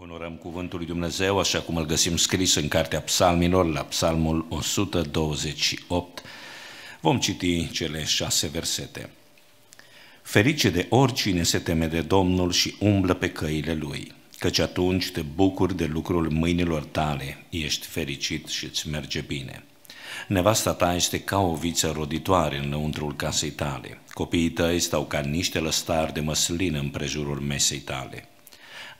Onorăm Cuvântul lui Dumnezeu așa cum îl găsim scris în Cartea Psalmilor, la Psalmul 128. Vom citi cele șase versete. Ferice de oricine se teme de Domnul și umblă pe căile Lui, căci atunci te bucuri de lucrul mâinilor tale, ești fericit și îți merge bine. Nevasta ta este ca o viță roditoare în casei tale, copiii tăi stau ca niște lăstari de măslină în prejurul mesei tale.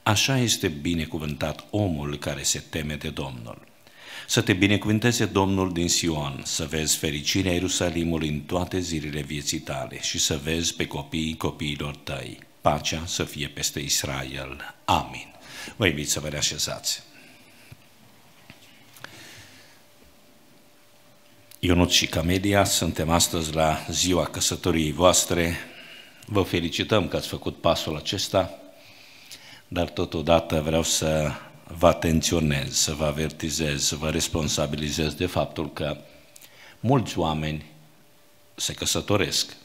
Așa este binecuvântat omul care se teme de Domnul. Să te binecuvânteze Domnul din Sion, să vezi fericirea Ierusalimului în toate zilele vieții tale și să vezi pe copiii copiilor tăi. Pacea să fie peste Israel. Amin. Vă invit să vă reașezați. Ionut și Camelia, suntem astăzi la ziua căsătoriei voastre. Vă felicităm că ați făcut pasul acesta dar totodată vreau să vă atenționez, să vă avertizez, să vă responsabilizez de faptul că mulți oameni se căsătoresc,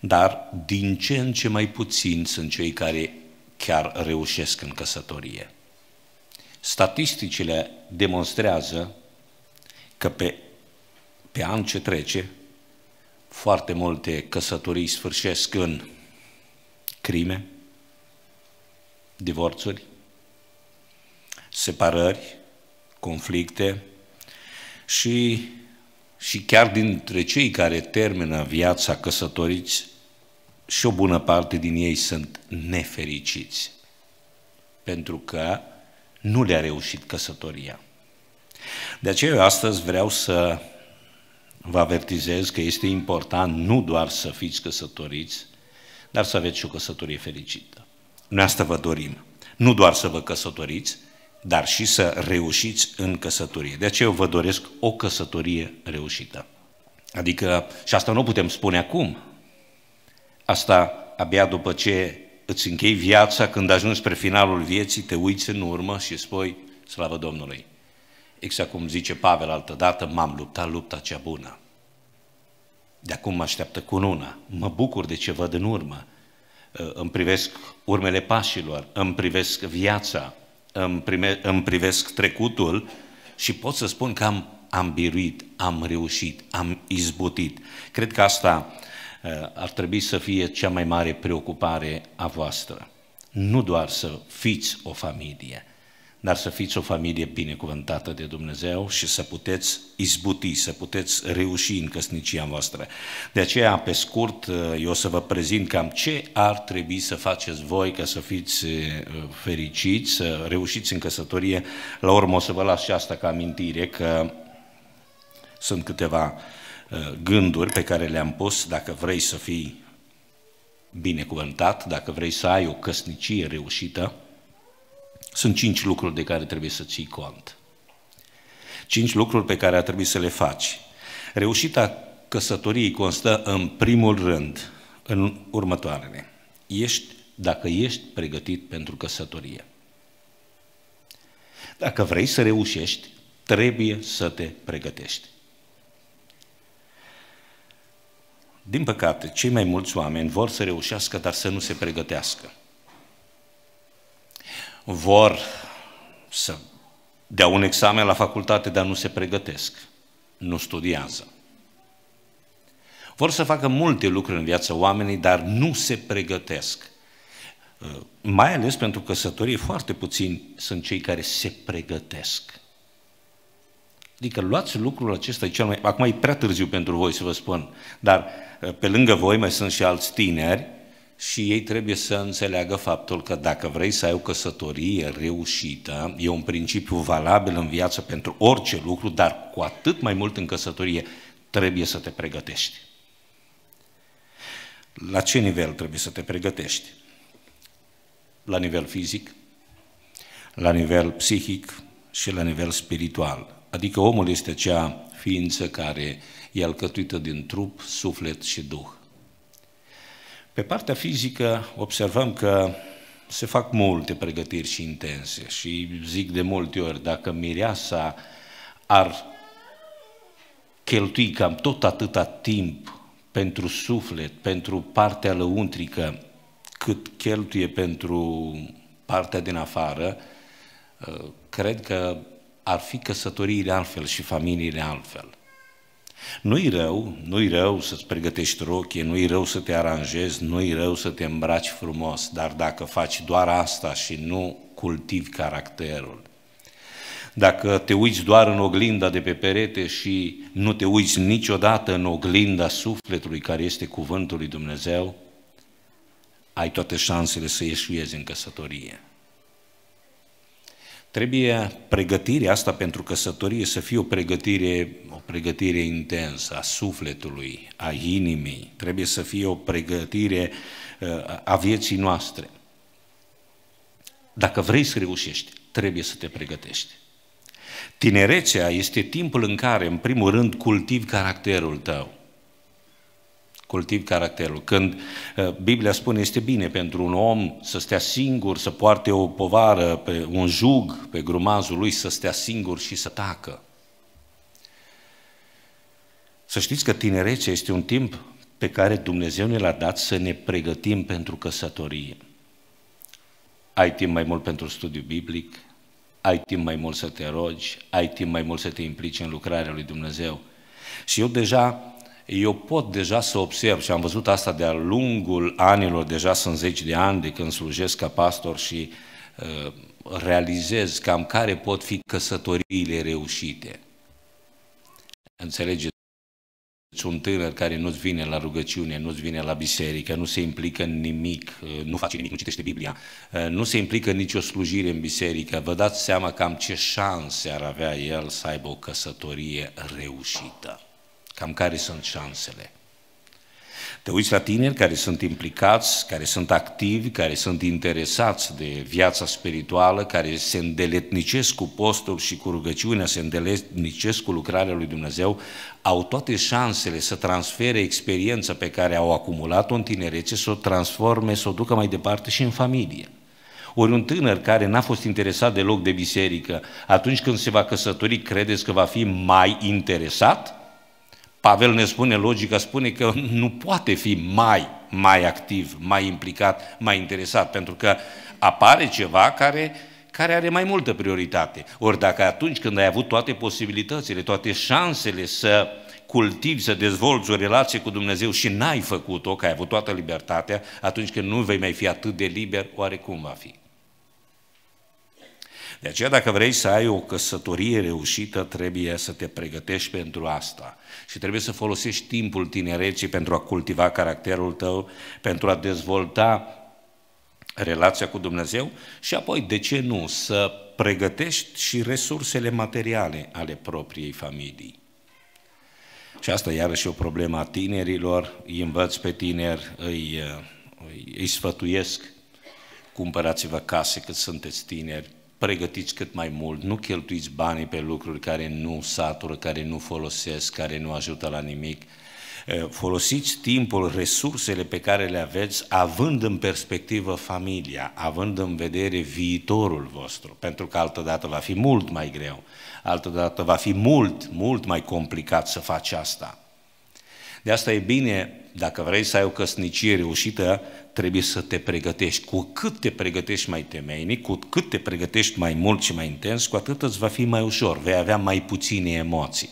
dar din ce în ce mai puțin sunt cei care chiar reușesc în căsătorie. Statisticile demonstrează că pe, pe an ce trece, foarte multe căsătorii sfârșesc în crime, divorțuri, separări, conflicte și, și chiar dintre cei care termină viața căsătoriți, și o bună parte din ei sunt nefericiți, pentru că nu le-a reușit căsătoria. De aceea eu astăzi vreau să vă avertizez că este important nu doar să fiți căsătoriți, dar să aveți și o căsătorie fericită. Noi asta vă dorim. Nu doar să vă căsătoriți, dar și să reușiți în căsătorie. De aceea eu vă doresc o căsătorie reușită. Adică, și asta nu putem spune acum. Asta abia după ce îți închei viața, când ajungi spre finalul vieții, te uiți în urmă și spui, slavă Domnului. Exact cum zice Pavel altădată, m-am luptat lupta cea bună. De acum mă așteaptă cununa, mă bucur de ce văd în urmă, Uh, îmi privesc urmele pașilor, îmi privesc viața, îmi, prime, îmi privesc trecutul și pot să spun că am, am biruit, am reușit, am izbutit. Cred că asta uh, ar trebui să fie cea mai mare preocupare a voastră. Nu doar să fiți o familie, dar să fiți o familie binecuvântată de Dumnezeu și să puteți izbuti, să puteți reuși în căsnicia voastră. De aceea, pe scurt, eh, eu o să vă prezint cam ce ar trebui să faceți voi ca să fiți eh, fericiți, să reușiți în căsătorie. La urmă o să vă las și asta ca amintire, că sunt câteva eh, gânduri pe care le-am pus dacă vrei să fii binecuvântat, dacă vrei să ai o căsnicie reușită, sunt cinci lucruri de care trebuie să ții cont. Cinci lucruri pe care ar trebui să le faci. Reușita căsătoriei constă în primul rând în următoarele. Ești, dacă ești pregătit pentru căsătorie. Dacă vrei să reușești, trebuie să te pregătești. Din păcate, cei mai mulți oameni vor să reușească, dar să nu se pregătească vor să dea un examen la facultate, dar nu se pregătesc, nu studiază. Vor să facă multe lucruri în viața oamenii, dar nu se pregătesc. Uh, mai ales pentru căsătorie, foarte puțini sunt cei care se pregătesc. Adică luați lucrul acesta, e cel mai... acum e prea târziu pentru voi să vă spun, dar uh, pe lângă voi mai sunt și alți tineri și ei trebuie să înțeleagă faptul că dacă vrei să ai o căsătorie reușită, e un principiu valabil în viață pentru orice lucru, dar cu atât mai mult în căsătorie trebuie să te pregătești. La ce nivel trebuie să te pregătești? La nivel fizic, la nivel psihic și la nivel spiritual. Adică omul este cea ființă care e alcătuită din trup, suflet și duh. Pe partea fizică observăm că se fac multe pregătiri și intense și zic de multe ori, dacă mireasa ar cheltui cam tot atâta timp pentru suflet, pentru partea lăuntrică, cât cheltuie pentru partea din afară, ă, cred că ar fi căsătoriile altfel și familiile altfel. Nu-i rău, nu-i rău să-ți pregătești rochie, nu-i rău să te aranjezi, nu-i rău să te îmbraci frumos, dar dacă faci doar asta și nu cultivi caracterul, dacă te uiți doar în oglinda de pe perete și nu te uiți niciodată în oglinda sufletului care este cuvântul lui Dumnezeu, ai toate șansele să ieșuiezi în căsătorie. Trebuie pregătirea asta pentru căsătorie să fie o pregătire pregătire intensă a sufletului, a inimii, trebuie să fie o pregătire uh, a vieții noastre. Dacă vrei să reușești, trebuie să te pregătești. Tinerețea este timpul în care, în primul rând, cultivi caracterul tău. Cultivi caracterul. Când uh, Biblia spune este bine pentru un om să stea singur, să poarte o povară, pe un jug pe grumazul lui, să stea singur și să tacă. Să știți că tinerețea este un timp pe care Dumnezeu ne l-a dat să ne pregătim pentru căsătorie. Ai timp mai mult pentru studiu biblic, ai timp mai mult să te rogi, ai timp mai mult să te implici în lucrarea lui Dumnezeu. Și eu deja, eu pot deja să observ și am văzut asta de-a lungul anilor, deja sunt zeci de ani de când slujesc ca pastor și uh, realizez cam care pot fi căsătoriile reușite. Înțelegeți? Sunt deci tânăr care nu-ți vine la rugăciune, nu-ți vine la biserică, nu se implică în nimic, uh, nu face nimic, nu citește Biblia, uh, nu se implică în nicio slujire în biserică, vă dați seama cam ce șanse ar avea el să aibă o căsătorie reușită. Cam care sunt șansele? Te uiți la tineri care sunt implicați, care sunt activi, care sunt interesați de viața spirituală, care se îndeletnicesc cu postul și cu rugăciunea, se îndeletnicesc cu lucrarea lui Dumnezeu, au toate șansele să transfere experiența pe care au acumulat-o în tinerețe, să o transforme, să o ducă mai departe și în familie. Ori un tânăr care n-a fost interesat deloc de biserică, atunci când se va căsători, credeți că va fi mai interesat? Pavel ne spune, logica spune că nu poate fi mai, mai activ, mai implicat, mai interesat, pentru că apare ceva care, care are mai multă prioritate. Ori dacă atunci când ai avut toate posibilitățile, toate șansele să cultivi, să dezvolți o relație cu Dumnezeu și n-ai făcut-o, că ai avut toată libertatea, atunci când nu vei mai fi atât de liber, oare cum va fi? De aceea, dacă vrei să ai o căsătorie reușită, trebuie să te pregătești pentru asta și trebuie să folosești timpul tinereții pentru a cultiva caracterul tău, pentru a dezvolta relația cu Dumnezeu și apoi, de ce nu, să pregătești și resursele materiale ale propriei familii. Și asta iarăși e o problemă a tinerilor, îi învăț pe tineri, îi, îi, îi sfătuiesc, cumpărați-vă case cât sunteți tineri, pregătiți cât mai mult, nu cheltuiți banii pe lucruri care nu satură, care nu folosesc, care nu ajută la nimic. Folosiți timpul, resursele pe care le aveți, având în perspectivă familia, având în vedere viitorul vostru, pentru că altădată va fi mult mai greu, altădată va fi mult, mult mai complicat să faci asta. De asta e bine dacă vrei să ai o căsnicie reușită, trebuie să te pregătești. Cu cât te pregătești mai temeinic, cu cât te pregătești mai mult și mai intens, cu atât îți va fi mai ușor, vei avea mai puține emoții.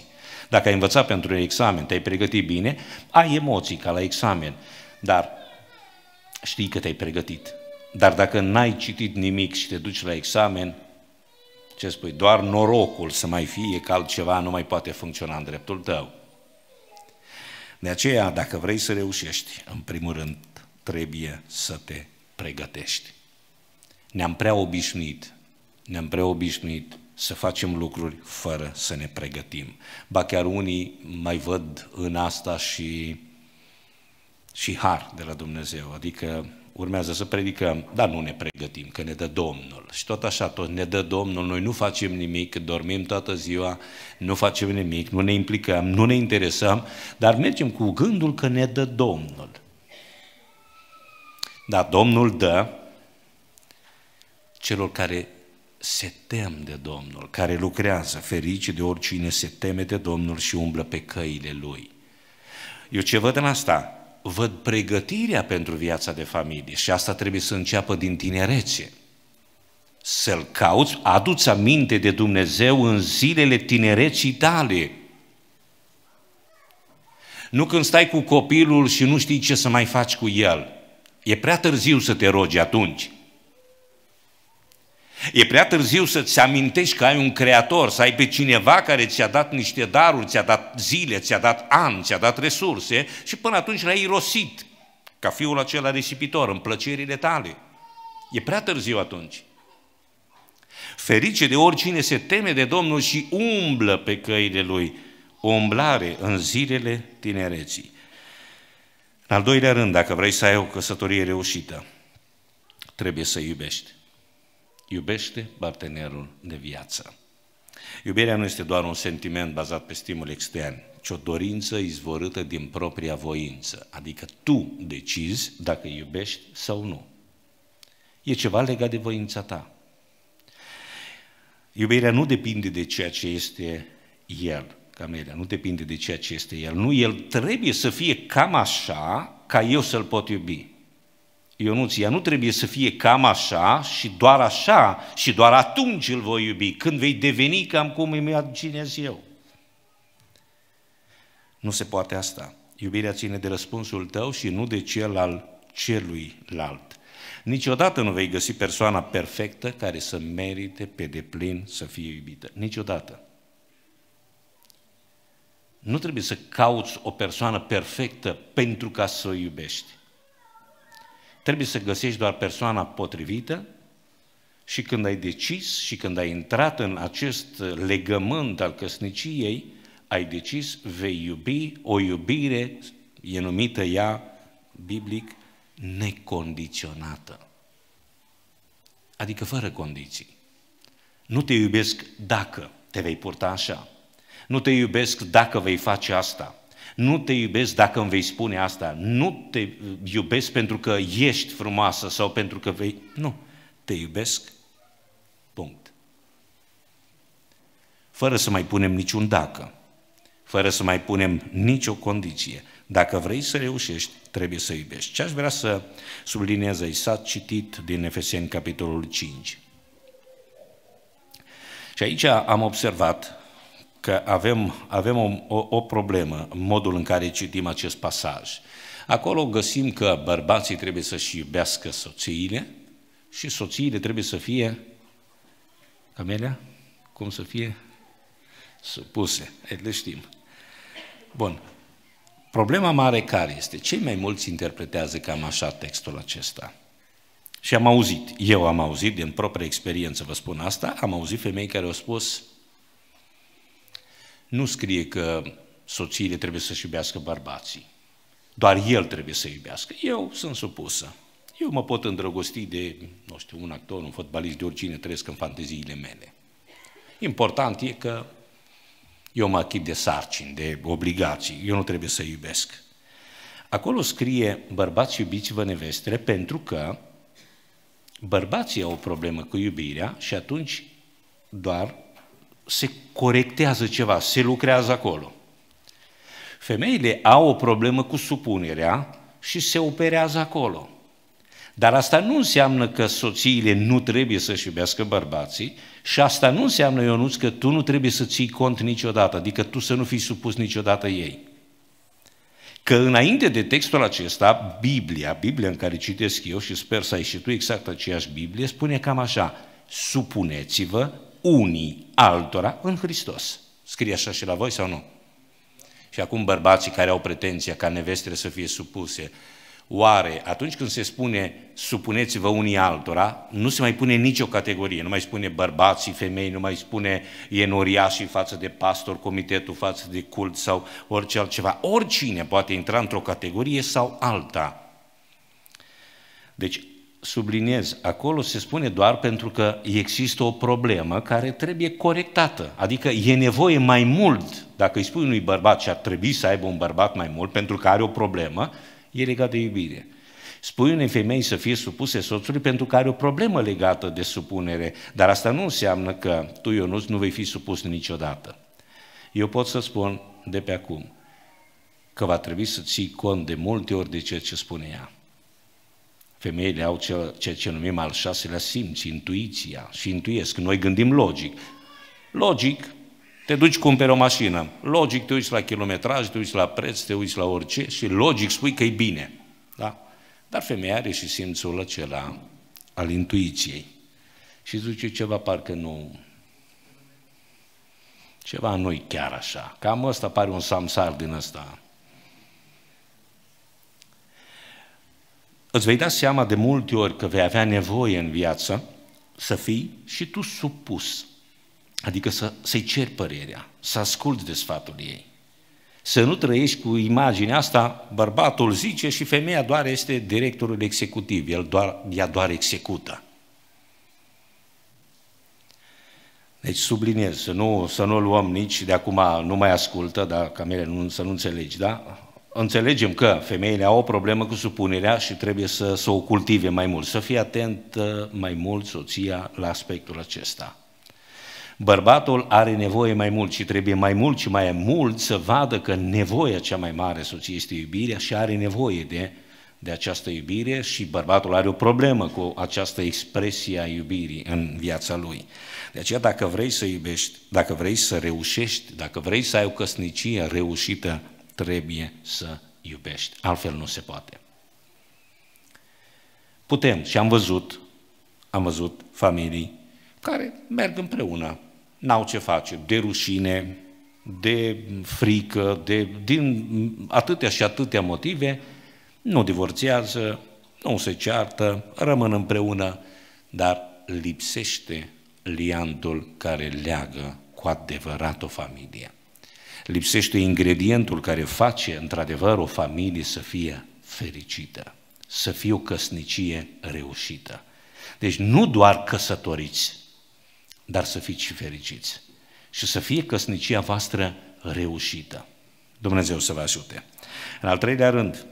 Dacă ai învățat pentru un examen, te-ai pregătit bine, ai emoții ca la examen, dar știi că te-ai pregătit. Dar dacă n-ai citit nimic și te duci la examen, ce spui, doar norocul să mai fie că altceva nu mai poate funcționa în dreptul tău. De aceea, dacă vrei să reușești, în primul rând, trebuie să te pregătești. Ne-am prea obișnuit, ne-am prea obișnuit să facem lucruri fără să ne pregătim. Ba chiar unii mai văd în asta și, și har de la Dumnezeu, adică urmează să predicăm, dar nu ne pregătim, că ne dă Domnul. Și tot așa, tot ne dă Domnul, noi nu facem nimic, dormim toată ziua, nu facem nimic, nu ne implicăm, nu ne interesăm, dar mergem cu gândul că ne dă Domnul. Dar Domnul dă celor care se tem de Domnul, care lucrează, ferici de oricine se teme de Domnul și umblă pe căile Lui. Eu ce văd în asta? văd pregătirea pentru viața de familie și asta trebuie să înceapă din tinerețe. Să-L cauți, aduți aminte de Dumnezeu în zilele tinereții tale. Nu când stai cu copilul și nu știi ce să mai faci cu el. E prea târziu să te rogi atunci. E prea târziu să-ți amintești că ai un creator, să ai pe cineva care ți-a dat niște daruri, ți-a dat zile, ți-a dat ani, ți-a dat resurse și până atunci le-ai irosit, ca fiul acela risipitor, în plăcerile tale. E prea târziu atunci. Ferice de oricine se teme de Domnul și umblă pe căile Lui, o umblare în zilele tinereții. În al doilea rând, dacă vrei să ai o căsătorie reușită, trebuie să iubești. Iubește partenerul de viață. Iubirea nu este doar un sentiment bazat pe stimul extern, ci o dorință izvorâtă din propria voință, adică tu decizi dacă iubești sau nu. E ceva legat de voința ta. Iubirea nu depinde de ceea ce este el, Camelia, nu depinde de ceea ce este el. Nu, el trebuie să fie cam așa ca eu să-l pot iubi. Ionuț, ea nu trebuie să fie cam așa și doar așa și doar atunci îl voi iubi, când vei deveni cam cum îmi imaginez eu. Nu se poate asta. Iubirea ține de răspunsul tău și nu de cel al celuilalt. Niciodată nu vei găsi persoana perfectă care să merite pe deplin să fie iubită. Niciodată. Nu trebuie să cauți o persoană perfectă pentru ca să o iubești. Trebuie să găsești doar persoana potrivită și când ai decis și când ai intrat în acest legământ al căsniciei, ai decis, vei iubi o iubire, e numită ea, biblic, necondiționată. Adică fără condiții. Nu te iubesc dacă te vei purta așa. Nu te iubesc dacă vei face asta. Nu te iubesc dacă îmi vei spune asta. Nu te iubesc pentru că ești frumoasă sau pentru că vei... Nu. Te iubesc. Punct. Fără să mai punem niciun dacă. Fără să mai punem nicio condiție. Dacă vrei să reușești, trebuie să iubești. Ce aș vrea să subliniez aici, s-a citit din Efeseni, capitolul 5. Și aici am observat că avem, avem o, o problemă în modul în care citim acest pasaj. Acolo găsim că bărbații trebuie să-și iubească soțiile și soțiile trebuie să fie, Camelia, cum să fie? Supuse, le știm. Bun, Problema mare care este? Cei mai mulți interpretează cam așa textul acesta. Și am auzit, eu am auzit din propria experiență, vă spun asta, am auzit femei care au spus, nu scrie că soțiile trebuie să-și iubească bărbații. Doar el trebuie să iubească. Eu sunt supusă. Eu mă pot îndrăgosti de, nu știu, un actor, un fotbalist, de oricine trăiesc în fanteziile mele. Important e că eu mă achit de sarcini, de obligații, eu nu trebuie să iubesc. Acolo scrie, bărbați iubiți-vă nevestre, pentru că bărbații au o problemă cu iubirea și atunci doar se corectează ceva, se lucrează acolo. Femeile au o problemă cu supunerea și se operează acolo. Dar asta nu înseamnă că soțiile nu trebuie să-și iubească bărbații și asta nu înseamnă, Ionuț, că tu nu trebuie să ții cont niciodată, adică tu să nu fii supus niciodată ei. Că înainte de textul acesta, Biblia, Biblia în care citesc eu și sper să ai și tu exact aceeași Biblie, spune cam așa, supuneți-vă unii altora în Hristos. Scrie așa și la voi sau nu? Și acum bărbații care au pretenția ca nevestele să fie supuse, oare atunci când se spune supuneți-vă unii altora, nu se mai pune nicio categorie, nu mai spune bărbații, femei, nu mai spune enoriașii față de pastor, comitetul față de cult sau orice altceva. Oricine poate intra într-o categorie sau alta. Deci subliniez, acolo se spune doar pentru că există o problemă care trebuie corectată. Adică e nevoie mai mult, dacă îi spui unui bărbat și ar trebui să aibă un bărbat mai mult pentru că are o problemă, e legat de iubire. Spui unei femei să fie supuse soțului pentru că are o problemă legată de supunere, dar asta nu înseamnă că tu, Ionuț, nu vei fi supus niciodată. Eu pot să spun de pe acum că va trebui să ții cont de multe ori de ceea ce spune ea. Femeile au ceea ce, ce numim al șaselea simț, intuiția, și intuiesc. Noi gândim logic. Logic, te duci, cumperi o mașină. Logic, te uiți la kilometraj, te uiți la preț, te uiți la orice și logic spui că e bine. Da? Dar femeia are și simțul acela al intuiției. Și zice ceva, parcă nu... Ceva nu chiar așa. Cam ăsta pare un samsar din ăsta îți vei da seama de multe ori că vei avea nevoie în viață să fii și tu supus, adică să, să-i ceri părerea, să asculți de sfatul ei. Să nu trăiești cu imaginea asta, bărbatul zice și femeia doar este directorul executiv, el doar, ea doar execută. Deci subliniez, să nu, să nu luăm nici de acum, nu mai ascultă, dar camere, nu, să nu înțelegi, da? Înțelegem că femeile au o problemă cu supunerea și trebuie să, să o cultive mai mult, să fie atent mai mult soția la aspectul acesta. Bărbatul are nevoie mai mult și trebuie mai mult și mai mult să vadă că nevoia cea mai mare soției este iubirea și are nevoie de, de această iubire și bărbatul are o problemă cu această expresie a iubirii în viața lui. De aceea dacă vrei să iubești, dacă vrei să reușești, dacă vrei să ai o căsnicie reușită, trebuie să iubești. Altfel nu se poate. Putem și am văzut, am văzut familii care merg împreună, n-au ce face, de rușine, de frică, de, din atâtea și atâtea motive, nu divorțează, nu se ceartă, rămân împreună, dar lipsește liantul care leagă cu adevărat o familie lipsește ingredientul care face într-adevăr o familie să fie fericită, să fie o căsnicie reușită. Deci nu doar căsătoriți, dar să fiți și fericiți și să fie căsnicia voastră reușită. Dumnezeu să vă ajute. În al treilea rând,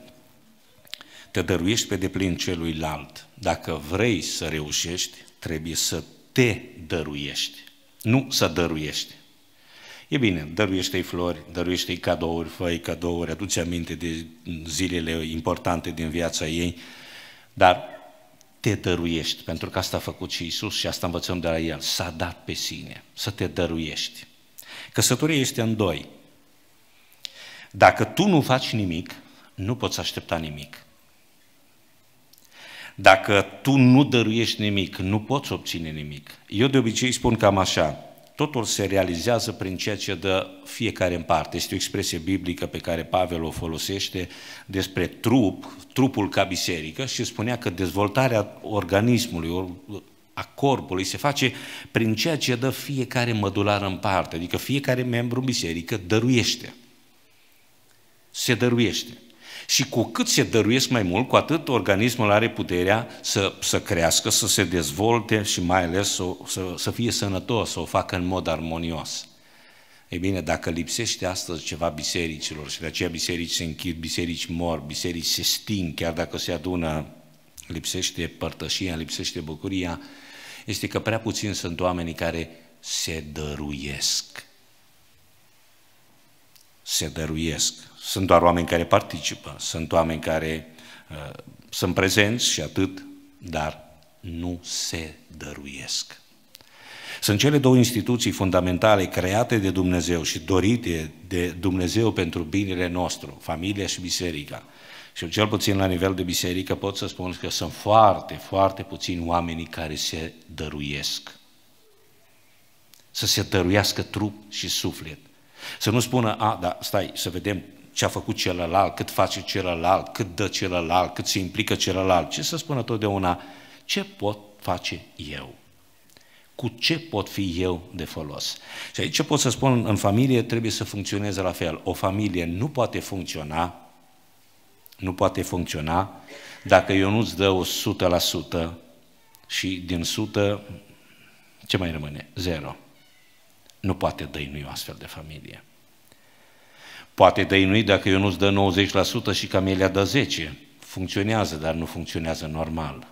te dăruiești pe deplin celuilalt. Dacă vrei să reușești, trebuie să te dăruiești, nu să dăruiești. E bine, dăruiește-i flori, dăruiește-i cadouri, fă cadouri, aduce aminte de zilele importante din viața ei, dar te dăruiești, pentru că asta a făcut și Isus și asta învățăm de la El, s-a dat pe sine, să te dăruiești. Căsătoria este în doi. Dacă tu nu faci nimic, nu poți aștepta nimic. Dacă tu nu dăruiești nimic, nu poți obține nimic. Eu de obicei spun cam așa, totul se realizează prin ceea ce dă fiecare în parte. Este o expresie biblică pe care Pavel o folosește despre trup, trupul ca biserică și spunea că dezvoltarea organismului, a corpului se face prin ceea ce dă fiecare mădular în parte, adică fiecare membru în biserică dăruiește. Se dăruiește. Și cu cât se dăruiesc mai mult, cu atât organismul are puterea să, să crească, să se dezvolte și mai ales să, să, să fie sănătos, să o facă în mod armonios. Ei bine, dacă lipsește astăzi ceva bisericilor și de aceea biserici se închid, biserici mor, biserici se sting, chiar dacă se adună, lipsește părtășia, lipsește bucuria, este că prea puțin sunt oamenii care se dăruiesc se dăruiesc. Sunt doar oameni care participă, sunt oameni care uh, sunt prezenți și atât, dar nu se dăruiesc. Sunt cele două instituții fundamentale create de Dumnezeu și dorite de Dumnezeu pentru binele nostru, familia și biserica. Și cel puțin la nivel de biserică pot să spun că sunt foarte, foarte puțini oamenii care se dăruiesc. Să se dăruiască trup și suflet. Să nu spună, a, da, stai, să vedem ce a făcut celălalt, cât face celălalt, cât dă celălalt, cât se implică celălalt, ce să spună totdeauna, ce pot face eu? Cu ce pot fi eu de folos? Și aici ce pot să spun, în familie trebuie să funcționeze la fel. O familie nu poate funcționa, nu poate funcționa dacă eu nu-ți dă 100% și din 100 ce mai rămâne? Zero nu poate dăinui o astfel de familie. Poate dăinui dacă eu nu-ți dă 90% și Camelia dă 10. Funcționează, dar nu funcționează normal.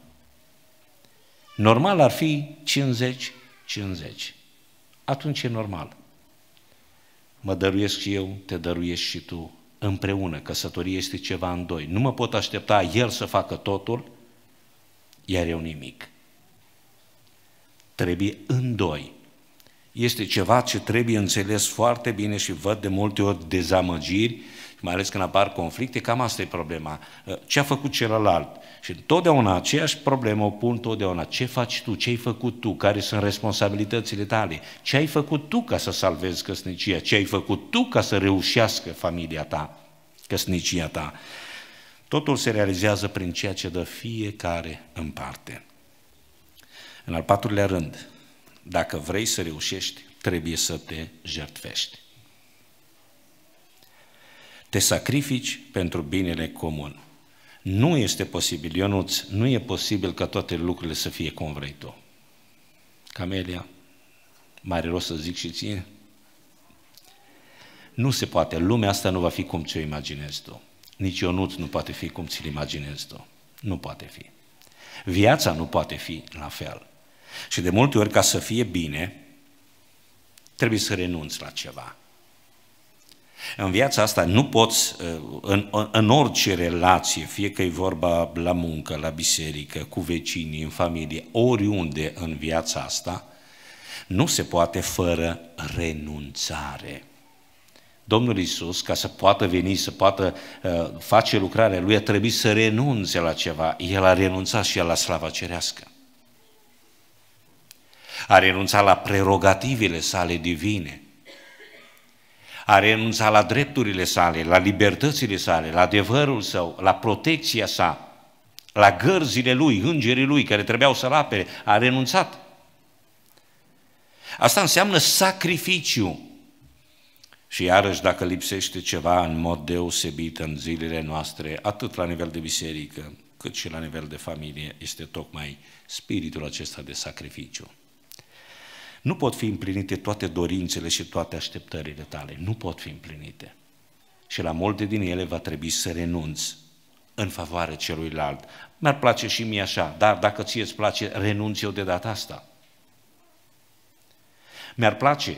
Normal ar fi 50-50. Atunci e normal. Mă dăruiesc și eu, te dăruiesc și tu împreună. Căsătorie este ceva în doi. Nu mă pot aștepta el să facă totul, iar eu nimic. Trebuie în doi este ceva ce trebuie înțeles foarte bine și văd de multe ori dezamăgiri, mai ales când apar conflicte, cam asta e problema. Uh, ce a făcut celălalt? Și întotdeauna aceeași problemă o pun întotdeauna. Ce faci tu? Ce ai făcut tu? Care sunt responsabilitățile tale? Ce ai făcut tu ca să salvezi căsnicia? Ce ai făcut tu ca să reușească familia ta, căsnicia ta? Totul se realizează prin ceea ce dă fiecare în parte. În al patrulea rând, dacă vrei să reușești, trebuie să te jertfești. Te sacrifici pentru binele comun. Nu este posibil, Ionuț, nu e posibil ca toate lucrurile să fie cum vrei tu. Camelia, mare rost să zic și ție? Nu se poate, lumea asta nu va fi cum ți-o imaginezi tu. Nici Ionuț nu poate fi cum ți-l imaginezi tu. Nu poate fi. Viața nu poate fi la fel. Și de multe ori, ca să fie bine, trebuie să renunți la ceva. În viața asta nu poți, uh, în, în orice relație, fie că e vorba la muncă, la biserică, cu vecinii, în familie, oriunde în viața asta, nu se poate fără renunțare. Domnul Isus, ca să poată veni, să poată uh, face lucrarea lui, a trebuit să renunțe la ceva. El a renunțat și el la slava cerească a renunțat la prerogativele sale divine, a renunțat la drepturile sale, la libertățile sale, la adevărul său, la protecția sa, la gărzile lui, îngerii lui care trebuiau să-l apere, a renunțat. Asta înseamnă sacrificiu. Și iarăși, dacă lipsește ceva în mod deosebit în zilele noastre, atât la nivel de biserică, cât și la nivel de familie, este tocmai spiritul acesta de sacrificiu. Nu pot fi împlinite toate dorințele și toate așteptările tale. Nu pot fi împlinite. Și la multe din ele va trebui să renunți în favoarea celuilalt. Mi-ar place și mie așa, dar dacă ție îți place, renunț eu de data asta. Mi-ar place,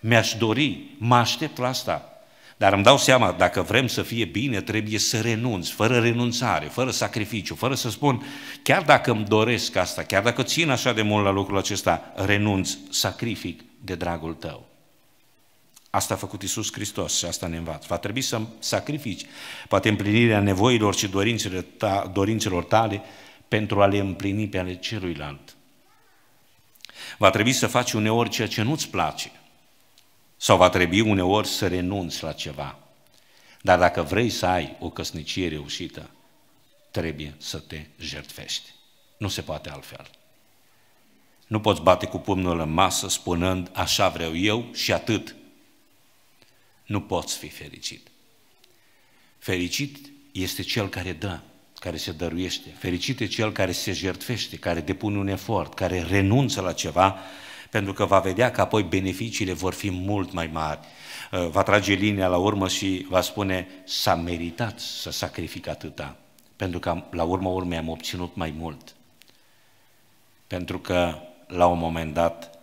mi-aș dori, mă aștept la asta. Dar îmi dau seama, dacă vrem să fie bine, trebuie să renunț, fără renunțare, fără sacrificiu, fără să spun, chiar dacă îmi doresc asta, chiar dacă țin așa de mult la lucrul acesta, renunț, sacrific de dragul tău. Asta a făcut Isus Hristos și asta ne învață. Va trebui să sacrifici poate împlinirea nevoilor și dorințelor, ta, dorințelor tale pentru a le împlini pe ale celuilalt. Va trebui să faci uneori ceea ce nu-ți place, sau va trebui uneori să renunți la ceva. Dar dacă vrei să ai o căsnicie reușită, trebuie să te jertfești. Nu se poate altfel. Nu poți bate cu pumnul în masă spunând așa vreau eu și atât. Nu poți fi fericit. Fericit este cel care dă, care se dăruiește. Fericit e cel care se jertfește, care depune un efort, care renunță la ceva pentru că va vedea că apoi beneficiile vor fi mult mai mari. Uh, va trage linia la urmă și va spune, s-a meritat să sacrific atâta, pentru că la urmă urmei am obținut mai mult. Pentru că la un moment dat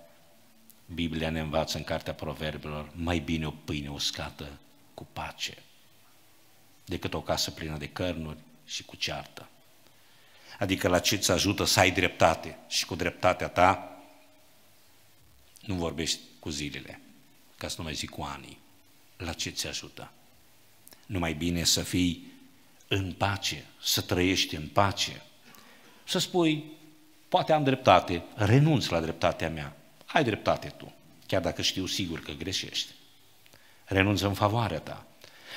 Biblia ne învață în Cartea Proverbelor, mai bine o pâine uscată cu pace decât o casă plină de cărnuri și cu ceartă. Adică la ce îți ajută să ai dreptate și cu dreptatea ta nu vorbești cu zilele, ca să nu mai zic cu anii. La ce ți ajută? Nu mai bine să fii în pace, să trăiești în pace, să spui, poate am dreptate, renunț la dreptatea mea, ai dreptate tu, chiar dacă știu sigur că greșești. Renunț în favoarea ta,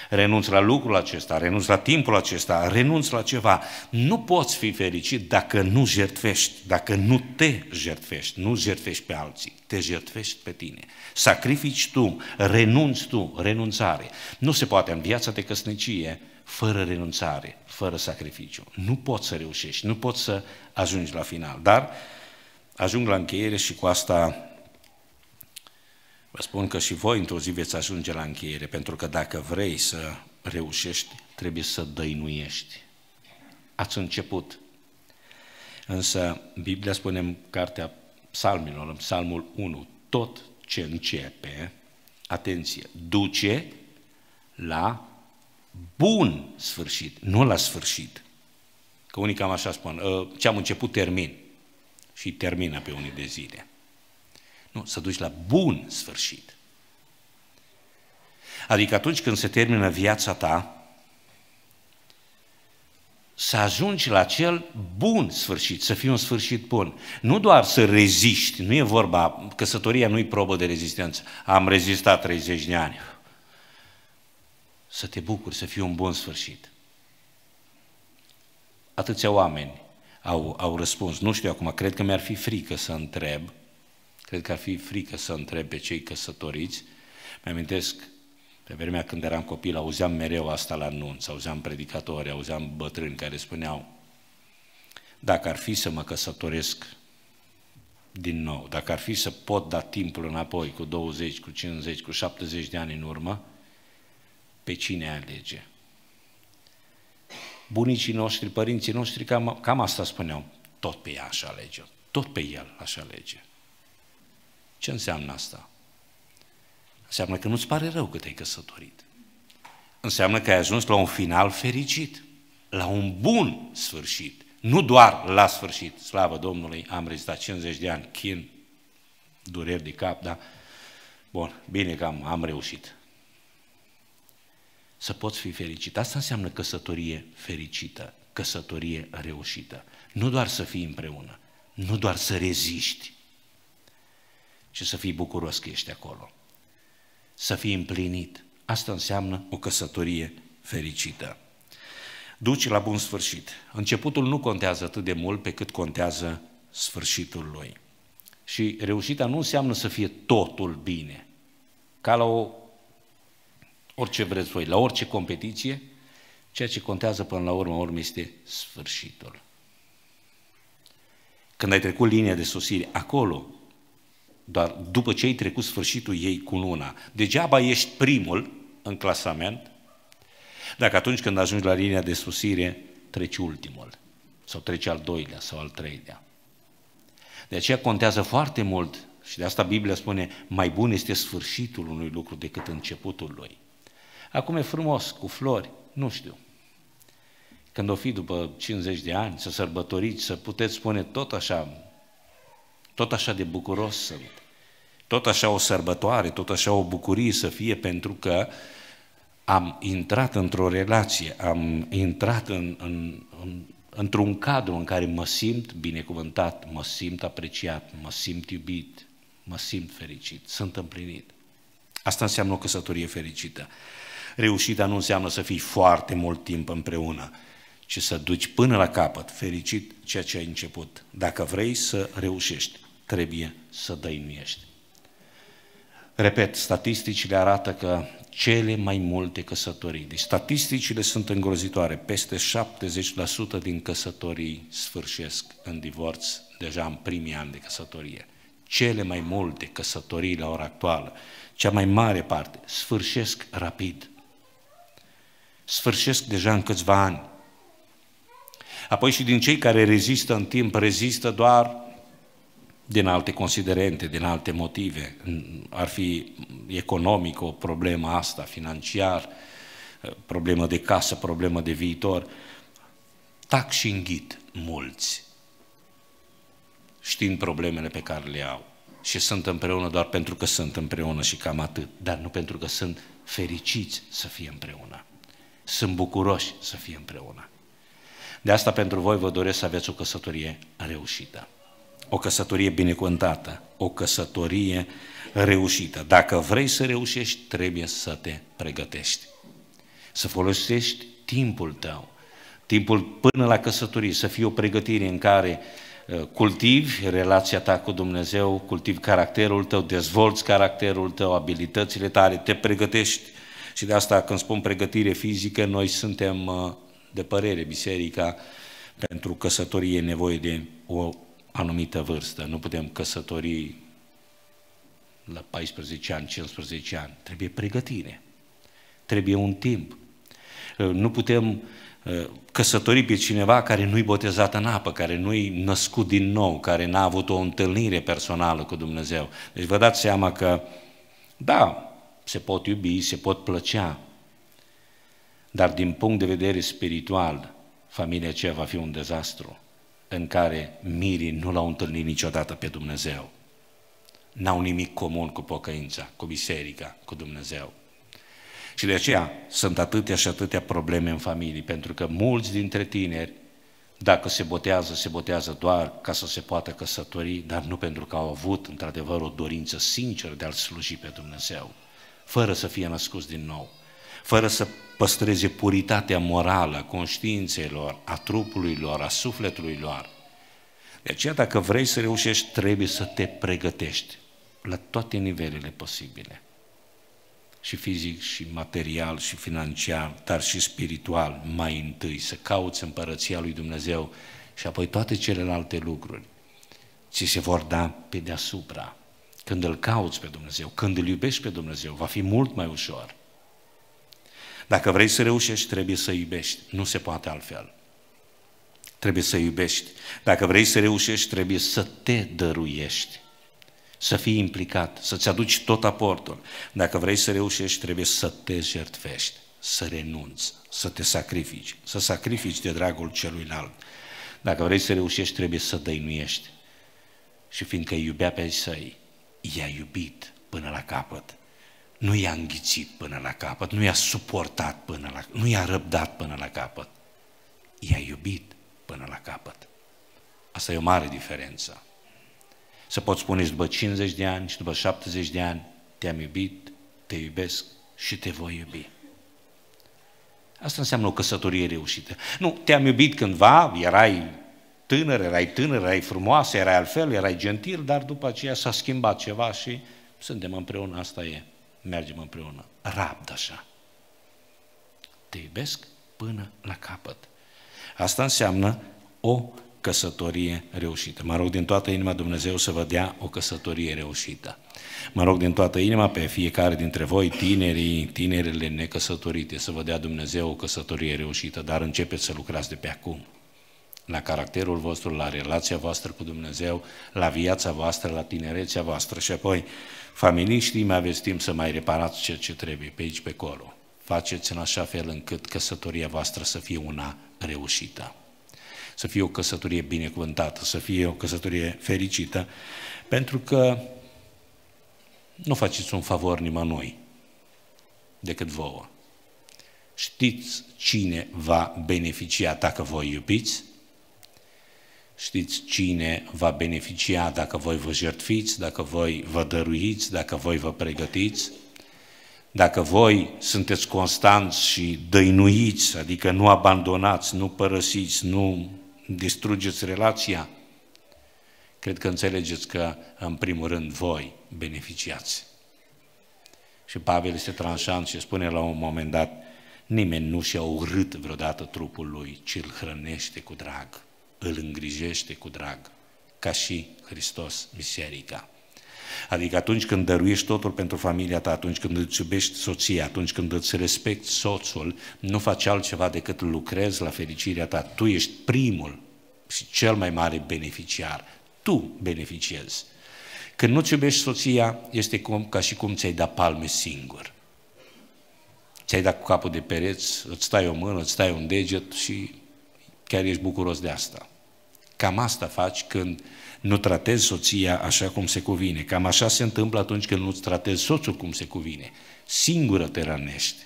renunț la lucrul acesta, renunț la timpul acesta, renunț la ceva. Nu poți fi fericit dacă nu jertfești, dacă nu te jertfești, nu jertfești pe alții, te jertfești pe tine. Sacrifici tu, renunți tu, renunțare. Nu se poate în viața de căsnicie fără renunțare, fără sacrificiu. Nu poți să reușești, nu poți să ajungi la final. Dar ajung la încheiere și cu asta Vă spun că și voi într-o zi veți ajunge la încheiere, pentru că dacă vrei să reușești, trebuie să dăinuiești. Ați început. Însă Biblia spune în cartea psalmilor, în psalmul 1, tot ce începe, atenție, duce la bun sfârșit, nu la sfârșit. Că unii cam așa spun, ă, ce am început termin și termină pe unii de zile. Nu, să duci la bun sfârșit. Adică atunci când se termină viața ta, să ajungi la cel bun sfârșit, să fii un sfârșit bun. Nu doar să reziști, nu e vorba, căsătoria nu e probă de rezistență. Am rezistat 30 de ani. Să te bucuri, să fii un bun sfârșit. Atâția oameni au, au răspuns, nu știu acum, cred că mi-ar fi frică să întreb, Cred că ar fi frică să întreb pe cei căsătoriți. Mi-amintesc, pe vremea când eram copil, auzeam mereu asta la nunț, auzeam predicatori, auzeam bătrâni care spuneau dacă ar fi să mă căsătoresc din nou, dacă ar fi să pot da timpul înapoi cu 20, cu 50, cu 70 de ani în urmă, pe cine alege? Bunicii noștri, părinții noștri, cam, cam asta spuneau, tot pe ea așa alege, tot pe el așa alege. Ce înseamnă asta? Înseamnă că nu-ți pare rău că te-ai căsătorit. Înseamnă că ai ajuns la un final fericit, la un bun sfârșit. Nu doar la sfârșit, slavă Domnului, am rezistat 50 de ani, chin, dureri de cap, da? Bun, bine că am, am reușit. Să poți fi fericit. Asta înseamnă căsătorie fericită, căsătorie reușită. Nu doar să fii împreună, nu doar să reziști, și să fii bucuros că ești acolo. Să fii împlinit. Asta înseamnă o căsătorie fericită. Duci la bun sfârșit. Începutul nu contează atât de mult pe cât contează sfârșitul lui. Și reușita nu înseamnă să fie totul bine. Ca la o, orice vreți voi, la orice competiție, ceea ce contează până la urmă, urmă este sfârșitul. Când ai trecut linia de sosire, acolo dar după ce ai trecut sfârșitul ei cu luna, degeaba ești primul în clasament, dacă atunci când ajungi la linia de susire, treci ultimul, sau treci al doilea, sau al treilea. De aceea contează foarte mult și de asta Biblia spune, mai bun este sfârșitul unui lucru decât începutul lui. Acum e frumos, cu flori, nu știu. Când o fi după 50 de ani, să sărbătoriți, să puteți spune tot așa, tot așa de bucuros sunt. Tot așa o sărbătoare, tot așa o bucurie să fie pentru că am intrat într-o relație, am intrat în, în, în, într-un cadru în care mă simt binecuvântat, mă simt apreciat, mă simt iubit, mă simt fericit, sunt împlinit. Asta înseamnă o căsătorie fericită. Reușita nu înseamnă să fii foarte mult timp împreună, ci să duci până la capăt fericit ceea ce ai început, dacă vrei să reușești trebuie să dăinuiești. Repet, statisticile arată că cele mai multe căsătorii, deci statisticile sunt îngrozitoare, peste 70% din căsătorii sfârșesc în divorț deja în primii ani de căsătorie. Cele mai multe căsătorii la ora actuală, cea mai mare parte, sfârșesc rapid. Sfârșesc deja în câțiva ani. Apoi și din cei care rezistă în timp, rezistă doar din alte considerente, din alte motive. Ar fi economic o problemă asta, financiar, eh, problemă de casă, problemă de viitor. Tac și înghit mulți, știind problemele pe care le au și sunt împreună doar pentru că sunt împreună și cam atât, dar nu pentru că sunt fericiți să fie împreună. Sunt bucuroși să fie împreună. De asta pentru voi vă doresc să aveți o căsătorie reușită o căsătorie binecuvântată, o căsătorie reușită. Dacă vrei să reușești, trebuie să te pregătești. Să folosești timpul tău, timpul până la căsătorie, să fie o pregătire în care ă, cultivi relația ta cu Dumnezeu, cultivi caracterul tău, dezvolți caracterul tău, abilitățile tale, te pregătești. Și de asta, când spun pregătire fizică, noi suntem ă, de părere, biserica, pentru căsătorie e nevoie de o anumită vârstă. Nu putem căsători la 14 ani, 15 ani. Trebuie pregătire. Trebuie un timp. Uh, nu putem uh, căsători pe cineva care nu-i botezat în apă, care nu-i născut din nou, care n-a avut o întâlnire personală cu Dumnezeu. Deci vă dați seama că, da, se pot iubi, se pot plăcea, dar din punct de vedere spiritual, familia aceea va fi un dezastru în care mirii nu l-au întâlnit niciodată pe Dumnezeu. N-au nimic comun cu pocăința, cu biserica, cu Dumnezeu. Și de aceea sunt atâtea și atâtea probleme în familie, pentru că mulți dintre tineri, dacă se botează, se botează doar ca să se poată căsători, dar nu pentru că au avut într-adevăr o dorință sinceră de a-L sluji pe Dumnezeu, fără să fie născuți din nou fără să păstreze puritatea morală a conștiințelor, a trupului lor, a sufletului lor. De aceea, dacă vrei să reușești, trebuie să te pregătești la toate nivelele posibile. Și fizic, și material, și financiar, dar și spiritual, mai întâi, să cauți împărăția lui Dumnezeu și apoi toate celelalte lucruri ți se vor da pe deasupra. Când îl cauți pe Dumnezeu, când îl iubești pe Dumnezeu, va fi mult mai ușor. Dacă vrei să reușești, trebuie să iubești. Nu se poate altfel. Trebuie să iubești. Dacă vrei să reușești, trebuie să te dăruiești. Să fii implicat, să-ți aduci tot aportul. Dacă vrei să reușești, trebuie să te jertfești, să renunți, să te sacrifici, să sacrifici de dragul celuilalt. Dacă vrei să reușești, trebuie să dăinuiești. Și fiindcă iubea pe ei săi, i-a iubit până la capăt nu i-a înghițit până la capăt, nu i-a suportat până la nu i-a răbdat până la capăt. I-a iubit până la capăt. Asta e o mare diferență. Să poți spune după 50 de ani și după 70 de ani, te-am iubit, te iubesc și te voi iubi. Asta înseamnă o căsătorie reușită. Nu, te-am iubit cândva, erai tânăr, erai tânăr, erai frumoasă, erai altfel, erai gentil, dar după aceea s-a schimbat ceva și suntem împreună, asta e mergem împreună. Rabd așa. Te iubesc până la capăt. Asta înseamnă o căsătorie reușită. Mă rog din toată inima Dumnezeu să vă dea o căsătorie reușită. Mă rog din toată inima pe fiecare dintre voi, tinerii, tinerele necăsătorite, să vă dea Dumnezeu o căsătorie reușită, dar începeți să lucrați de pe acum. La caracterul vostru, la relația voastră cu Dumnezeu, la viața voastră, la tinerețea voastră și apoi Familiștii, mai aveți timp să mai reparați ceea ce trebuie pe aici, pe acolo. Faceți în așa fel încât căsătoria voastră să fie una reușită. Să fie o căsătorie binecuvântată, să fie o căsătorie fericită, pentru că nu faceți un favor nimănui decât vouă. Știți cine va beneficia dacă voi iubiți știți cine va beneficia dacă voi vă jertfiți, dacă voi vă dăruiți, dacă voi vă pregătiți, dacă voi sunteți constanți și dăinuiți, adică nu abandonați, nu părăsiți, nu distrugeți relația, cred că înțelegeți că, în primul rând, voi beneficiați. Și Pavel este tranșant și spune la un moment dat, nimeni nu și-a urât vreodată trupul lui, ci îl hrănește cu drag îl îngrijește cu drag, ca și Hristos, biserica. Adică atunci când dăruiești totul pentru familia ta, atunci când îți iubești soția, atunci când îți respecti soțul, nu faci altceva decât lucrezi la fericirea ta. Tu ești primul și cel mai mare beneficiar. Tu beneficiezi. Când nu-ți iubești soția, este cum, ca și cum ți-ai dat palme singur. Ți-ai dat cu capul de pereți, îți tai o mână, îți tai un deget și chiar ești bucuros de asta. Cam asta faci când nu tratezi soția așa cum se cuvine. Cam așa se întâmplă atunci când nu-ți tratezi soțul cum se cuvine. Singură te rănești.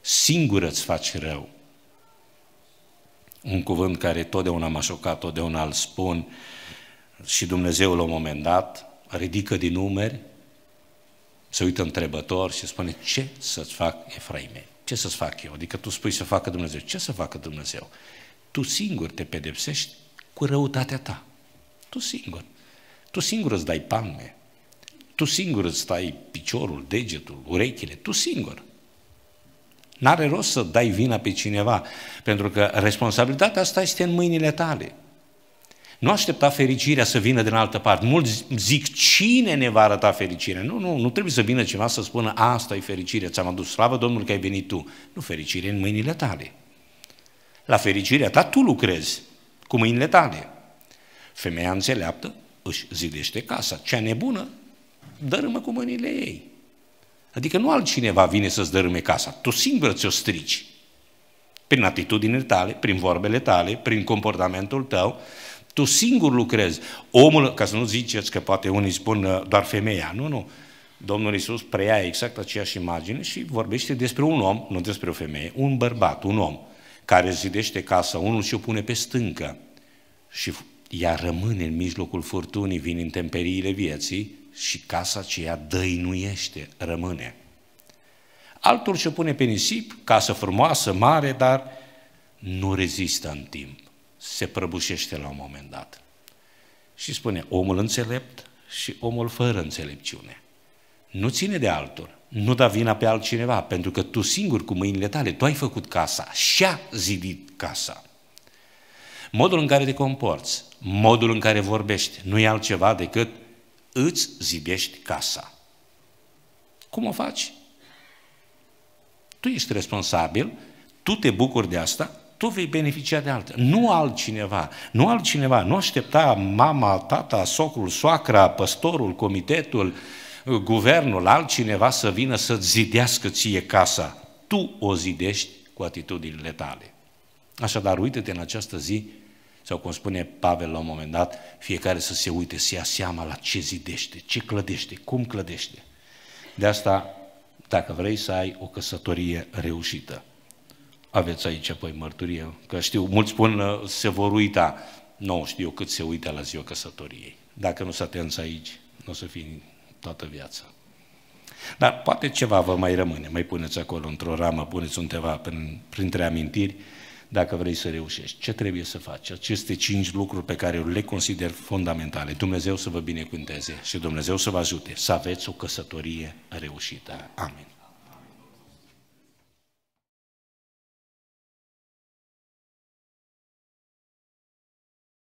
Singură îți faci rău. Un cuvânt care totdeauna m-a șocat, totdeauna îl spun și Dumnezeu la un moment dat ridică din numeri, se uită întrebător și spune ce să-ți fac Efraime? Ce să-ți fac eu? Adică tu spui să facă Dumnezeu. Ce să facă Dumnezeu? Tu singur te pedepsești cu răutatea ta. Tu singur. Tu singur îți dai palme. Tu singur îți dai piciorul, degetul, urechile. Tu singur. N-are rost să dai vina pe cineva, pentru că responsabilitatea asta este în mâinile tale. Nu aștepta fericirea să vină din altă parte. Mulți zic, cine ne va arăta fericirea? Nu, nu, nu trebuie să vină cineva să spună, asta e fericirea, ți-am adus slavă Domnului că ai venit tu. Nu, fericire în mâinile tale. La fericirea ta tu lucrezi cu mâinile tale. Femeia înțeleaptă își zidește casa. Cea nebună dărâmă cu mâinile ei. Adică nu altcineva vine să-ți dărâme casa, tu singur ți-o strici. Prin atitudinile tale, prin vorbele tale, prin comportamentul tău, tu singur lucrezi. Omul, ca să nu ziceți că poate unii spun uh, doar femeia, nu, nu. Domnul Iisus preia exact aceeași imagine și vorbește despre un om, nu despre o femeie, un bărbat, un om care zidește casa, unul și-o pune pe stâncă și ea rămâne în mijlocul furtunii, vin intemperiile vieții și casa aceea dăinuiește, rămâne. Altul și-o pune pe nisip, casă frumoasă, mare, dar nu rezistă în timp. Se prăbușește la un moment dat. Și spune, omul înțelept și omul fără înțelepciune. Nu ține de altul nu da vina pe altcineva, pentru că tu singur cu mâinile tale, tu ai făcut casa și-a zidit casa. Modul în care te comporți, modul în care vorbești, nu e altceva decât îți zidești casa. Cum o faci? Tu ești responsabil, tu te bucuri de asta, tu vei beneficia de altă. Nu altcineva, nu altcineva, nu aștepta mama, tata, socrul, soacra, păstorul, comitetul, uh, guvernul, altcineva să vină să zidească ție casa. Tu o zidești cu atitudinile tale. Așadar, uite te în această zi, sau cum spune Pavel la un moment dat, fiecare să se uite, să ia seama la ce zidește, ce clădește, cum clădește. De asta, dacă vrei să ai o căsătorie reușită, aveți aici apoi mărturie, că știu, mulți spun uh, se vor uita, nu știu cât se uită la ziua căsătoriei. Dacă nu s a aici, nu o să fie toată viața. Dar poate ceva vă mai rămâne, mai puneți acolo într-o ramă, puneți undeva prin, printre amintiri, dacă vrei să reușești. Ce trebuie să faci? Aceste cinci lucruri pe care eu le consider fundamentale. Dumnezeu să vă binecuvânteze și Dumnezeu să vă ajute să aveți o căsătorie reușită. Amin.